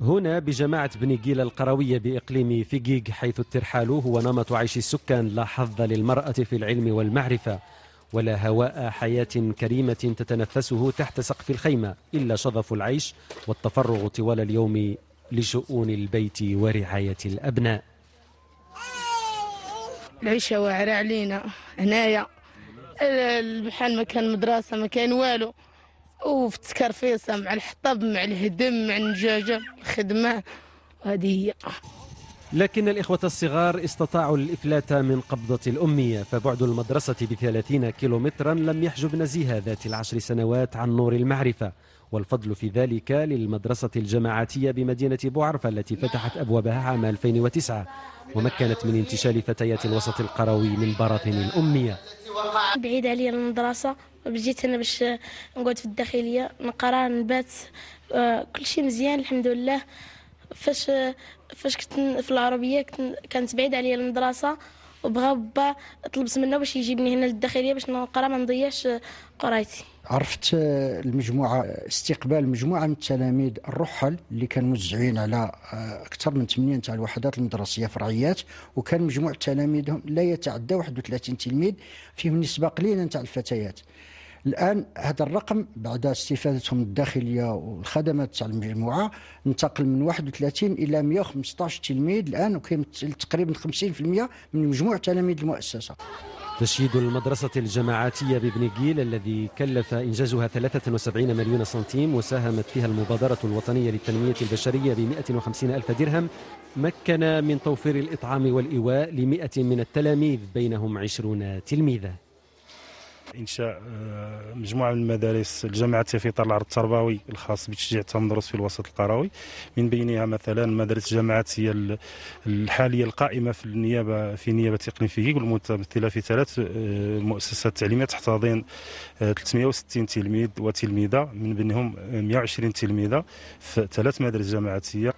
هنا بجماعة بني جيل القروية بإقليم فيجيج حيث الترحال هو نمط عيش السكان لا حظ للمرأة في العلم والمعرفة ولا هواء حياة كريمة تتنفسه تحت سقف الخيمة إلا شظف العيش والتفرغ طوال اليوم لشؤون البيت ورعاية الأبناء العيشة واعرة علينا هنايا بحال ما كان مدرسة ما كان والو وفي التكرفيصه مع الحطب مع الهدم مع النجاجه الخدمه هذه هي لكن الإخوة الصغار استطاعوا الإفلات من قبضة الأمية فبعد المدرسة بثلاثين كيلومترا لم يحجب نزيهة ذات العشر سنوات عن نور المعرفة والفضل في ذلك للمدرسة الجماعاتية بمدينة بوعرفة التي فتحت أبوابها عام 2009 ومكنت من انتشال فتيات الوسط القروي من براثن الأمية بعيد علي المدرسة جيت انا باش نقعد في الداخليه نقرا نبات آه، كل شيء مزيان الحمد لله فاش فاش كنت في العربيه كانت بعيد عليا المدرسه وبغى با طلبت منه باش يجيبني هنا للداخليه باش نقرا ما نضيعش قرايتي عرفت المجموعه استقبال مجموعه من التلاميذ الرحل اللي كانوا موزعين على آه، اكثر من 8 تاع الوحدات المدرسيه فرعيات وكان مجموع تلاميذهم لا يتعدى 31 تلميذ فيهم نسبه قليله تاع الفتيات الان هذا الرقم بعد استفادتهم الداخليه والخدمات تاع المجموعه انتقل من 31 الى 115 تلميذ الان وكيمثل تقريبا 50% من مجموع تلاميذ المؤسسه تشييد المدرسة الجماعاتية بابن جيل الذي كلف إنجازها 73 مليون سنتيم وساهمت فيها المبادرة الوطنية للتنمية البشرية ب 150 ألف درهم مكن من توفير الإطعام والإيواء لمئة من التلاميذ بينهم 20 تلميذا انشاء آه، مجموعه من المدارس الجامعه في طلع التربوي الخاص بتشجيع التمدرس في الوسط القروي من بينها مثلا المدارس الجامعاتيه الحاليه القائمه في النيابه في نيابه اقليم فيك والمتمثله في ثلاث آه، مؤسسات تعليميه تحتضن 360 آه، تلميذ وتلميذه من بينهم 120 تلميذه في ثلاث مدارس جامعاتيه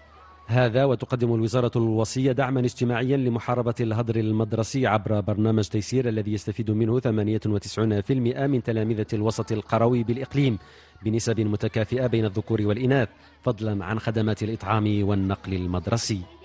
هذا وتقدم الوزارة الوصية دعما اجتماعيا لمحاربة الهدر المدرسي عبر برنامج تيسير الذي يستفيد منه 98% من تلامذة الوسط القروي بالإقليم بنسب متكافئة بين الذكور والإناث فضلا عن خدمات الإطعام والنقل المدرسي